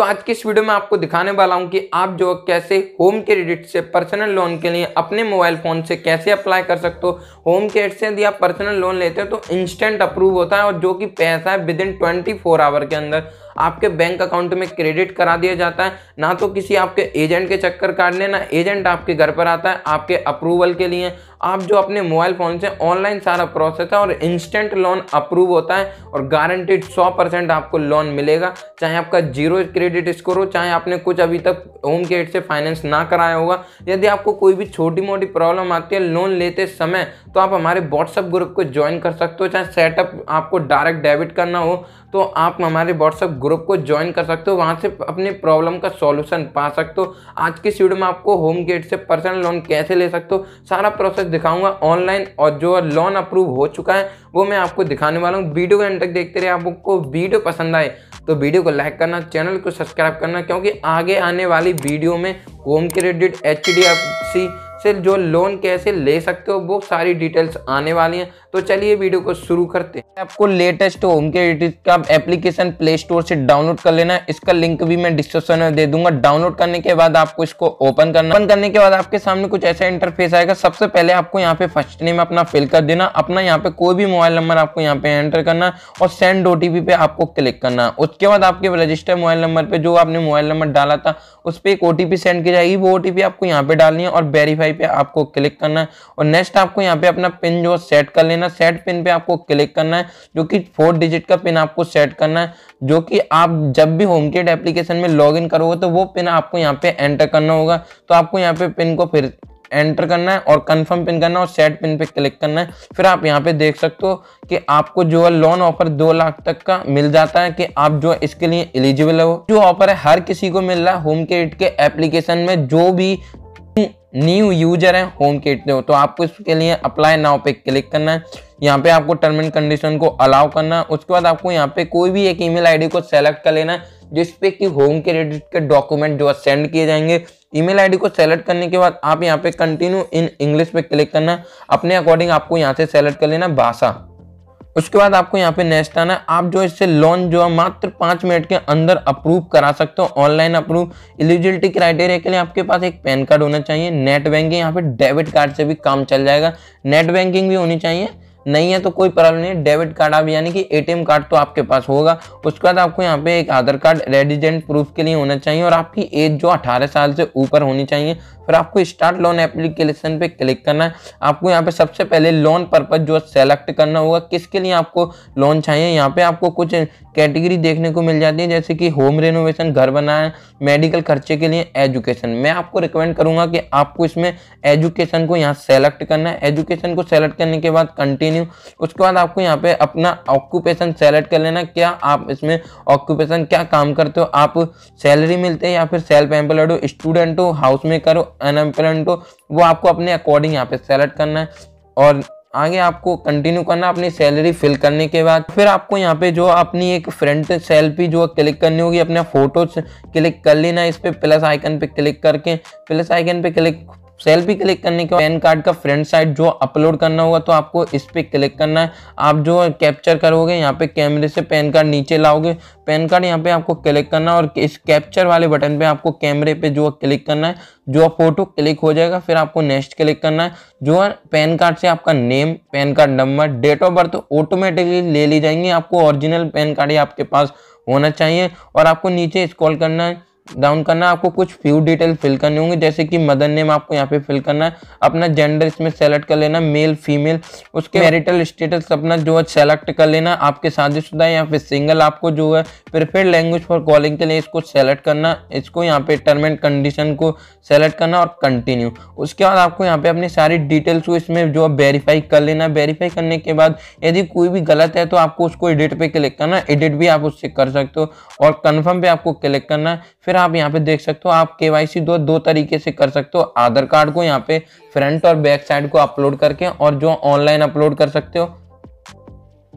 तो आज की इस वीडियो में आपको दिखाने वाला हूं कि आप जो कैसे होम क्रेडिट से पर्सनल लोन के लिए अपने मोबाइल फ़ोन से कैसे अप्लाई कर सकते हो होम क्रेडिट से यदि आप पर्सनल लोन लेते हो तो इंस्टेंट अप्रूव होता है और जो कि पैसा है within twenty four hour के अंदर आपके बैंक अकाउंट में क्रेडिट करा दिया जाता है ना तो किसी आपके एजेंट के चक्कर काटने ना एजेंट आपके घर पर आता है आपके अप्रूवल के लिए आप जो अपने मोबाइल फ़ोन से ऑनलाइन सारा प्रोसेस है और इंस्टेंट लोन अप्रूव होता है और गारंटेड सौ परसेंट आपको लोन मिलेगा चाहे आपका जीरो क्रेडिट स्कोर हो चाहे आपने कुछ अभी तक होम केयर से फाइनेंस ना कराया होगा यदि आपको कोई भी छोटी मोटी प्रॉब्लम आती है लोन लेते समय तो आप हमारे व्हाट्सएप ग्रुप को ज्वाइन कर सकते हो चाहे सेटअप आपको डायरेक्ट डेबिट करना हो तो आप हमारे व्हाट्सएप ग्रुप को ज्वाइन कर सकते हो वहाँ से अपने प्रॉब्लम का सॉल्यूशन पा सकते हो आज की वीडियो में आपको होम गेट से पर्सनल लोन कैसे ले सकते हो सारा प्रोसेस दिखाऊंगा ऑनलाइन और जो लोन अप्रूव हो चुका है वो मैं आपको दिखाने वाला हूँ वीडियो को एंड तक देखते रहे आपको वीडियो पसंद आए तो वीडियो को लाइक करना चैनल को सब्सक्राइब करना क्योंकि आगे आने वाली वीडियो में Home Credit H D F C से जो लोन कैसे ले सकते हो वो सारी डिटेल्स आने वाली हैं तो चलिए वीडियो को शुरू करते हैं आपको लेटेस्ट होम के का एप्लीकेशन प्ले स्टोर से डाउनलोड कर लेना है इसका लिंक भी मैं डिस्क्रिप्शन में दे दूंगा डाउनलोड करने के बाद आपको इसको ओपन करना ओपन करने के बाद आपके सामने कुछ ऐसा इंटरफेस आएगा सबसे पहले आपको यहाँ पे फर्स्ट नेम अपना फिल कर देना अपना यहाँ पे कोई भी मोबाइल नंबर आपको यहाँ पे एंटर करना और सेंड ओ पे आपको क्लिक करना उसके बाद आपके रजिस्टर मोबाइल नंबर पर जो आपने मोबाइल नंबर डाला था उस पर एक ओ सेंड की जाएगी वो ओ आपको यहाँ पे डालनी है और वेरीफाई आई पे आपको क्लिक करना है और नेक्स्ट आपको यहाँ पे अपना पिन जो सेट कर लेना सेट पिन पे आपको क्लिक करना है जो कि फोर डिजिट का पिन आपको सेट करना है जो कि आप जब भी होम केट एप्लीकेशन में लॉग इन करोगे तो वो पिन आपको यहाँ पे एंटर करना होगा तो आपको यहाँ पे पिन को फिर एंटर करना है और कंफर्म पिन करना है और सेट पिन पे क्लिक करना है फिर आप यहाँ पे देख सकते हो कि आपको जो है लोन ऑफर दो लाख तक का मिल जाता है कि आप जो इसके लिए एलिजिबल हो जो ऑफर है हर किसी को मिल रहा है होम के एप्लीकेशन में जो भी न्यू यूजर है होम किट हो तो आपको इसके लिए अप्लाई नाउ पे क्लिक करना है यहाँ पे आपको टर्म एंड कंडीशन को अलाउ करना है उसके बाद आपको यहाँ पे कोई भी एक ईमेल आईडी को सेलेक्ट कर लेना है जिसपे कि होम क्रेडिट के डॉक्यूमेंट जो है सेंड किए जाएंगे ईमेल आईडी को सेलेक्ट करने के बाद आप यहाँ पे कंटिन्यू इन इंग्लिश पे क्लिक करना अपने अकॉर्डिंग आपको यहाँ से सेलेक्ट कर लेना भाषा उसके बाद आपको यहाँ पे नेक्स्ट आना है आप जो इससे लोन जो है मात्र पांच मिनट के अंदर अप्रूव करा सकते हो ऑनलाइन अप्रूव एलिजिबिलिटी क्राइटेरिया के लिए आपके पास एक पैन कार्ड होना चाहिए नेट बैंकिंग यहाँ पे डेबिट कार्ड से भी काम चल जाएगा नेट बैंकिंग भी होनी चाहिए नहीं है तो कोई प्रॉब्लम नहीं डेबिट कार्ड आप यानी कि एटीएम कार्ड तो आपके पास होगा उसके बाद आपको यहाँ पे एक आधार कार्ड रेडिजेंट प्रूफ के लिए होना चाहिए और आपकी एज जो 18 साल से ऊपर होनी चाहिए फिर आपको स्टार्ट लोन एप्लीकेशन पे क्लिक करना है आपको यहाँ पे सबसे पहले लोन पर्पज जो सेलेक्ट करना होगा किसके लिए आपको लोन चाहिए यहाँ पे आपको कुछ कैटेगरी देखने को मिल जाती है जैसे कि होम रेनोवेशन घर बनाए मेडिकल खर्चे के लिए एजुकेशन मैं आपको रिकमेंड करूंगा कि आपको इसमें एजुकेशन को यहाँ सेलेक्ट करना है एजुकेशन को सेलेक्ट करने के बाद कंटिन्यू उसके बाद आपको यहाँ पे अपना ऑक्यूपेशन सेलेक्ट कर लेना क्या आप इसमें ऑक्यूपेशन क्या काम करते हो आप सैलरी मिलते हैं या फिर सेल्फ एम्प्लॉयड हो स्टूडेंट हो हाउस मेकर हो अनएम्प्लॉयड हो वो आपको अपने अकॉर्डिंग यहाँ पे सेलेक्ट करना है और आगे आपको कंटिन्यू करना अपनी सैलरी फिल करने के बाद फिर आपको यहाँ पे जो अपनी एक फ्रंट सेल्फी जो क्लिक करनी होगी अपने फोटो क्लिक कर लेना इस पर प्लस आइकन पे क्लिक करके प्लस आइकन पे क्लिक सेल्फी क्लिक करने के बाद पैन कार्ड का फ्रंट साइड जो अपलोड करना होगा तो आपको इस पर क्लिक करना है आप जो कैप्चर करोगे यहाँ पे कैमरे से पैन कार्ड नीचे लाओगे पैन कार्ड यहाँ पे आपको क्लिक करना है और इस कैप्चर वाले बटन पे आपको कैमरे पे जो क्लिक करना है जो फोटो क्लिक हो जाएगा फिर आपको नेक्स्ट क्लिक करना है जो है पैन कार्ड से आपका name PAN card number date of birth automatically ले ली जाएंगी आपको ओरिजिनल पैन कार्ड ही आपके पास होना चाहिए और आपको नीचे स्क्रॉल करना है डाउन करना आपको कुछ फ्यू डिटेल फिल करने होंगे जैसे कि मदर नेम आपको यहाँ पे फिल करना है अपना जेंडर इसमें सेलेक्ट कर लेना मेल फीमेल उसके मैरिटल स्टेटस अपना जो है सेलेक्ट कर लेना आपके शादीशुदा या फिर सिंगल आपको जो है प्रिफेड लैंग्वेज फॉर कॉलिंग के लिए इसको सेलेक्ट करना इसको यहाँ पे टर्म एंड कंडीशन को सेलेक्ट करना और कंटिन्यू उसके बाद आपको यहाँ पे अपनी सारी डिटेल्स को इसमें जो है वेरीफाई कर लेना वेरीफाई करने के बाद यदि कोई भी गलत है तो आपको उसको एडिट पर क्लिक करना एडिट भी आप उससे कर सकते हो और कन्फर्म पे आपको क्लिक करना फिर आप यहाँ पे देख सकते हो आप केवाईसी दो दो तरीके से कर सकते हो आधार कार्ड को यहाँ पे फ्रंट और बैक साइड को अपलोड करके और जो ऑनलाइन अपलोड कर सकते हो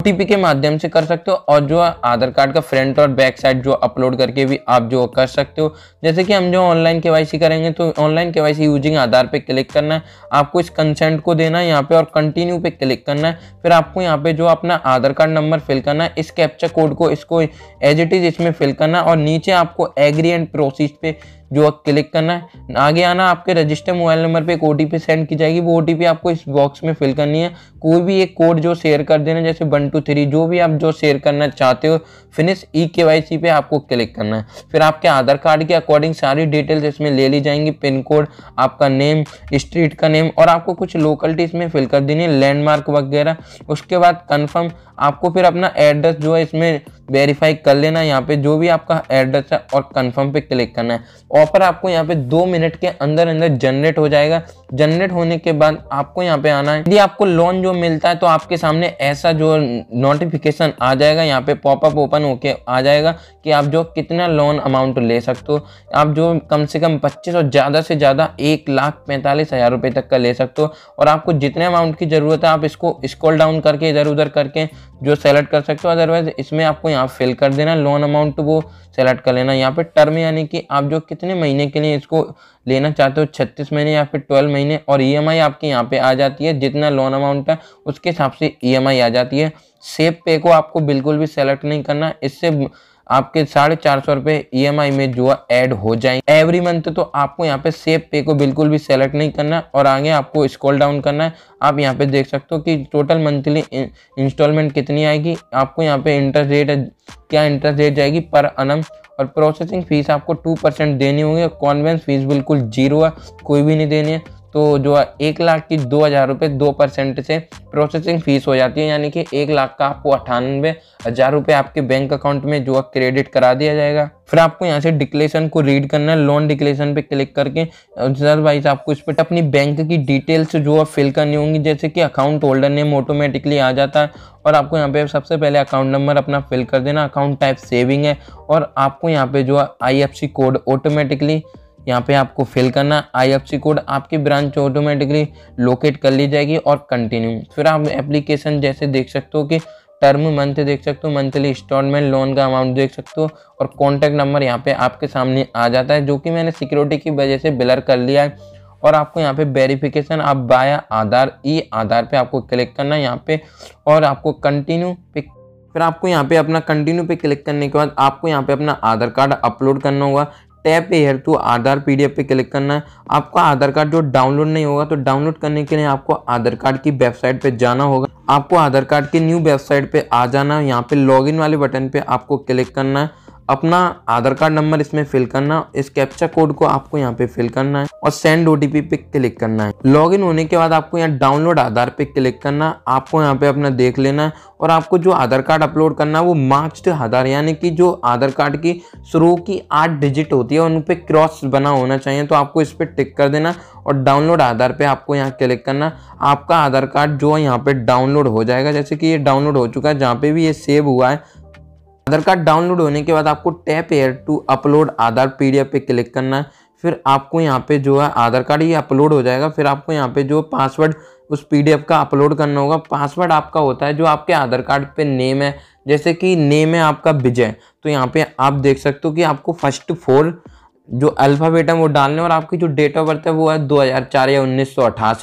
ओटीपी के माध्यम से कर सकते हो और जो आधार कार्ड का फ्रंट और बैक साइड जो अपलोड करके भी आप जो कर सकते हो जैसे कि हम जो ऑनलाइन केवाईसी करेंगे तो ऑनलाइन केवाईसी यूजिंग आधार पे क्लिक करना है आपको इस कंसेंट को देना है यहाँ पे और कंटिन्यू पे क्लिक करना है फिर आपको यहाँ पे जो अपना आधार कार्ड नंबर फिल करना है इस कैप्चर कोड को इसको एज इट इज़ इसमें फिल करना और नीचे आपको एग्री एंड प्रोसीज पे जो क्लिक करना है आगे आना आपके रजिस्टर मोबाइल नंबर पे एक ओ सेंड की जाएगी वो ओ आपको इस बॉक्स में फिल करनी है कोई भी एक कोड जो शेयर कर देना जैसे वन टू थ्री जो भी आप जो शेयर करना चाहते हो फिनिश ई के वाई सी पे आपको क्लिक करना है फिर आपके आधार कार्ड के अकॉर्डिंग सारी डिटेल्स इसमें ले ली जाएंगी पिन कोड आपका नेम स्ट्रीट का नेम और आपको कुछ लोकलिटी इसमें फिल कर देनी है लैंडमार्क वगैरह उसके बाद कन्फर्म आपको फिर अपना एड्रेस जो है इसमें वेरीफाई कर लेना यहाँ पे जो भी आपका एड्रेस है और कंफर्म पे क्लिक करना है ऑफर आपको यहाँ पे दो मिनट के अंदर अंदर जनरेट हो जाएगा जनरेट होने के बाद आपको यहाँ पे आना है यदि आपको लोन जो मिलता है तो आपके सामने ऐसा जो नोटिफिकेशन आ जाएगा यहाँ पे पॉपअप ओपन होके आ जाएगा कि आप जो कितना लोन अमाउंट ले सकते हो आप जो कम से कम पच्चीस और ज़्यादा से ज़्यादा एक लाख पैंतालीस हज़ार रुपये तक का ले सकते हो और आपको जितने अमाउंट की ज़रूरत है आप इसको स्क्रॉल डाउन करके इधर उधर करके जो सेलेक्ट कर सकते हो अदरवाइज इसमें आपको यहाँ आप फिल कर देना लोन अमाउंट वो सेलेक्ट कर लेना यहाँ पे टर्म यानी कि आप जो कितने महीने के लिए इसको लेना चाहते हो छत्तीस महीने या फिर ट्वेल्व महीने और ई e आपके यहाँ पे आ जाती है जितना लोन अमाउंट है उसके हिसाब से ई e आ जाती है सेफ पे को आपको बिल्कुल भी सेलेक्ट नहीं करना इससे आपके साढ़े चार सौ रुपये ई e में जो है ऐड हो जाएंगे एवरी मंथ तो आपको यहाँ पे सेफ पे को बिल्कुल भी सेलेक्ट नहीं करना है और आगे आपको स्क्रॉल डाउन करना है आप यहाँ पे देख सकते हो कि टोटल मंथली इंस्टॉलमेंट कितनी आएगी आपको यहाँ पे इंटरेस्ट रेट क्या इंटरेस्ट रेट जाएगी पर अनम और प्रोसेसिंग फीस आपको टू परसेंट देनी होगी और कॉन्वेंस फीस बिल्कुल जीरो है कोई भी नहीं देनी है तो जो एक लाख की दो हज़ार रुपये दो परसेंट से प्रोसेसिंग फीस हो जाती है यानी कि एक लाख का आपको अठानवे हज़ार रुपये आपके बैंक अकाउंट में जो क्रेडिट करा दिया जाएगा फिर आपको यहाँ से डिक्लेशन को रीड करना है लोन डिक्लेशन पे क्लिक करके सर वाइज आपको इस पर अपनी बैंक की डिटेल्स जो है फिल करनी होंगी जैसे कि अकाउंट होल्डर नेम ऑटोमेटिकली आ जाता है और आपको यहाँ पे सबसे पहले अकाउंट नंबर अपना फिल कर देना अकाउंट टाइप सेविंग है और आपको यहाँ पे जो है आई कोड ऑटोमेटिकली यहाँ पे आपको फिल करना आईएफसी कोड आपकी ब्रांच ऑटोमेटिकली लोकेट कर ली जाएगी और कंटिन्यू फिर आप एप्लीकेशन जैसे देख सकते हो कि टर्म मंथ देख सकते हो मंथली इंस्टॉलमेंट लोन का अमाउंट देख सकते हो और कॉन्टैक्ट नंबर यहाँ पे आपके सामने आ जाता है जो कि मैंने सिक्योरिटी की वजह से ब्लर कर लिया है और आपको यहाँ पे वेरिफिकेशन आप बाया आधार ई e आधार पे आपको क्लिक करना है यहाँ पे और आपको कंटिन्यू पे फिर आपको यहाँ पे अपना कंटिन्यू पे क्लिक करने के बाद आपको यहाँ पे अपना आधार कार्ड अपलोड करना होगा tap here to Aadhaar PDF पे क्लिक करना है आपका आधार कार्ड जो डाउनलोड नहीं होगा तो डाउनलोड करने के लिए आपको आधार कार्ड की वेबसाइट पे जाना होगा आपको आधार कार्ड के न्यू वेबसाइट पे आ जाना है यहाँ पे लॉगिन वाले बटन पे आपको क्लिक करना है अपना आधार कार्ड नंबर इसमें फिल करना इस कैप्चा कोड को आपको यहाँ पे फिल करना है और सेंड ओटीपी पे क्लिक करना है लॉग होने के बाद आपको यहाँ डाउनलोड आधार पे क्लिक करना आपको यहाँ पे अपना देख लेना है और आपको जो आधार कार्ड अपलोड करना है वो मार्क्स्ड आधार यानी कि जो आधार कार्ड की शुरू की आठ डिजिट होती है उन पर क्रॉस बना होना चाहिए तो आपको इस पर टिक कर देना और डाउनलोड आधार पे आपको यहाँ क्लिक करना आपका आधार कार्ड जो है यहाँ पे डाउनलोड हो जाएगा जैसे कि ये डाउनलोड हो चुका है जहाँ पे भी ये सेव हुआ है आधार कार्ड डाउनलोड होने के बाद आपको tap here to upload Aadhaar PDF पे क्लिक करना है फिर आपको यहाँ पे जो है आधार कार्ड ये अपलोड हो जाएगा फिर आपको यहाँ पे जो पासवर्ड उस पीडीएफ का अपलोड करना होगा पासवर्ड आपका होता है जो आपके आधार कार्ड पे नेम है जैसे कि नेम है आपका विजय तो यहाँ पे आप देख सकते हो कि आपको फर्स्ट फोर जो अल्फ़ाबेट है वो डालने और आपकी जो डेट ऑफ बर्थ है वो है 2004 या उन्नीस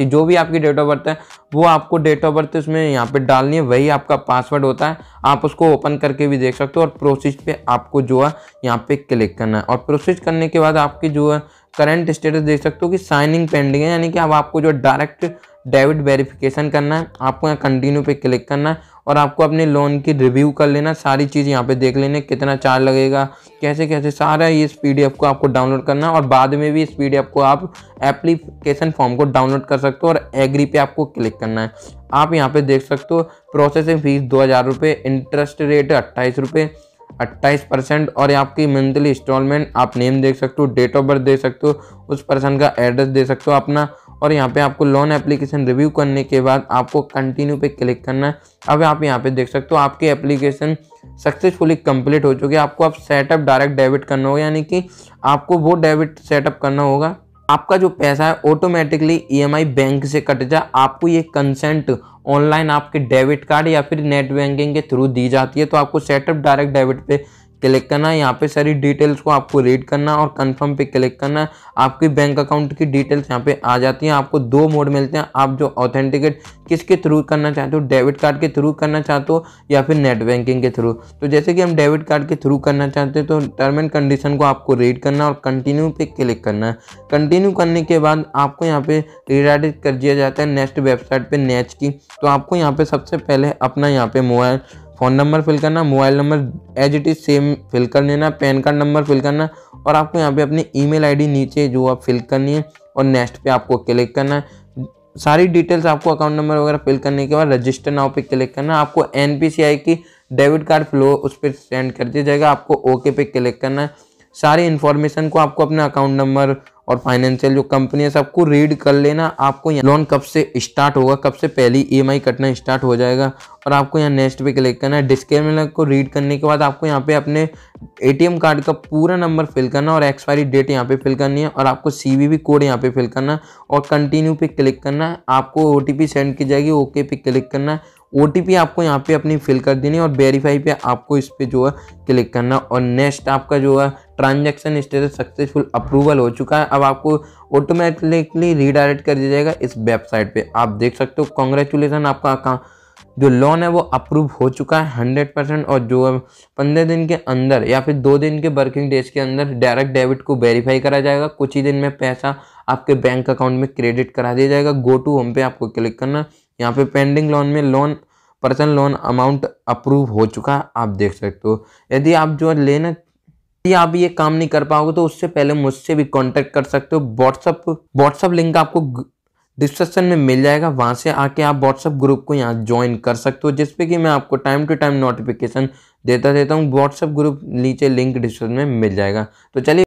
जो भी आपकी डेट ऑफ बर्थ है वो आपको डेट ऑफ बर्थ इसमें यहाँ पे डालनी है वही आपका पासवर्ड होता है आप उसको ओपन करके भी देख सकते हो और प्रोसेस पे आपको जो है यहाँ पे क्लिक करना है और प्रोसेस करने के बाद आपकी जो है करंट स्टेटस देख सकते हो कि साइनिंग पेंडिंग है यानी कि अब आपको जो डायरेक्ट डेबिट वेरिफिकेशन करना है आपको यहाँ कंटिन्यू पे क्लिक करना है और आपको अपने लोन की रिव्यू कर लेना सारी चीज़ यहाँ पे देख लेने कितना चार्ज लगेगा कैसे कैसे सारा ये इस पी को आपको डाउनलोड करना और बाद में भी इस पी को आप एप्लीकेशन फॉर्म को डाउनलोड कर सकते हो और एग्री पे आपको क्लिक करना है आप यहाँ पे देख सकते हो प्रोसेसिंग फीस दो हज़ार इंटरेस्ट रेट अट्ठाईस रुपये परसेंट और आपकी मंथली इंस्टॉलमेंट आप नेम देख सकते हो डेट ऑफ बर्थ दे सकते हो उस पर्सन का एड्रेस दे सकते हो अपना और यहाँ पे आपको लोन एप्लीकेशन रिव्यू करने के बाद आपको कंटिन्यू पे क्लिक करना है अब आप यहाँ पे देख सकते हो आपकी एप्लीकेशन सक्सेसफुली कंप्लीट हो चुकी है आपको अब सेटअप डायरेक्ट डेबिट करना होगा यानी कि आपको वो डेबिट सेटअप करना होगा आपका जो पैसा है ऑटोमेटिकली ईएमआई बैंक से कट जा आपको ये कंसेंट ऑनलाइन आपके डेबिट कार्ड या फिर नेट बैंकिंग के थ्रू दी जाती है तो आपको सेटअप डायरेक्ट डेबिट पे क्लिक करना है यहाँ पे सारी डिटेल्स को आपको रीड करना और कंफर्म पे क्लिक करना है आपके बैंक अकाउंट की डिटेल्स यहाँ पे आ जाती हैं आपको दो मोड मिलते हैं आप जो ऑथेंटिकेट किसके थ्रू करना चाहते हो डेबिट कार्ड के थ्रू करना चाहते हो या फिर नेट बैंकिंग के थ्रू तो जैसे कि हम डेबिट कार्ड के थ्रू करना चाहते हैं तो टर्म एंड कंडीशन को आपको रीड करना और कंटिन्यू पे क्लिक करना है कंटिन्यू करने के बाद आपको यहाँ पे रिडाइड कर दिया जाता है नेक्स्ट वेबसाइट पर नेच की तो आपको यहाँ पे सबसे पहले अपना यहाँ पे मोबाइल फ़ोन नंबर फिल करना mobile number as it is same fill कर लेना पैन कार्ड नंबर फिल करना और आपको यहाँ पे अपनी ईमेल आईडी नीचे जो आप फिल करनी है और नेक्स्ट पे आपको क्लिक करना है सारी डिटेल्स आपको अकाउंट नंबर वगैरह फिल करने के बाद रजिस्टर नाव पे क्लिक करना है आपको एन की डेबिट कार्ड फ्लो उस पर सेंड कर दिया जाएगा आपको ओके पे क्लिक करना है सारी इन्फॉर्मेशन को आपको अपना अकाउंट नंबर और फाइनेंशियल जो कंपनी है सबको रीड कर लेना आपको यहाँ लोन कब से स्टार्ट होगा कब से पहली ई कटना स्टार्ट हो जाएगा और आपको यहाँ नेक्स्ट पे क्लिक करना है डिस्क्लेमर को रीड करने के बाद आपको यहाँ पे अपने एटीएम कार्ड का पूरा नंबर फिल करना और एक्सपायरी डेट यहाँ पे फिल करनी है और आपको सीवीवी कोड यहाँ पे फिल करना और कंटिन्यू पे क्लिक करना आपको ओ सेंड की जाएगी ओके पे क्लिक करना है ओ आपको यहाँ पे अपनी फिल कर देनी है और वेरीफाई पे आपको इस पर जो है क्लिक करना और नेक्स्ट आपका जो है ट्रांजैक्शन स्टेटस सक्सेसफुल अप्रूवल हो चुका है अब आपको ऑटोमेटिकली रिडायरेक्ट कर दिया जाएगा इस वेबसाइट पे आप देख सकते हो कॉन्ग्रेचुलेसन आपका अकाउंट जो लोन है वो अप्रूव हो चुका है हंड्रेड परसेंट और जो है पंद्रह दिन के अंदर या फिर दो दिन के वर्किंग डेज के अंदर डायरेक्ट डेबिट को वेरीफाई करा जाएगा कुछ ही दिन में पैसा आपके बैंक अकाउंट में क्रेडिट करा दिया जाएगा गो टू होम पे आपको क्लिक करना यहाँ पे पेंडिंग लोन में loan personal loan amount approve हो चुका आप देख सकते हो यदि आप जो लेना यदि आप ये काम नहीं कर पाओगे तो उससे पहले मुझसे भी कॉन्टेक्ट कर सकते हो व्हाट्सअप व्हाट्सअप लिंक आपको डिस्क्रिप्शन में मिल जाएगा वहाँ से आके आप व्हाट्सअप ग्रुप को यहाँ ज्वाइन कर सकते हो जिसपे कि मैं आपको टाइम टू टाइम नोटिफिकेशन देता देता हूँ व्हाट्सअप ग्रुप नीचे लिंक डिस्क्रिप्शन में मिल जाएगा तो चलिए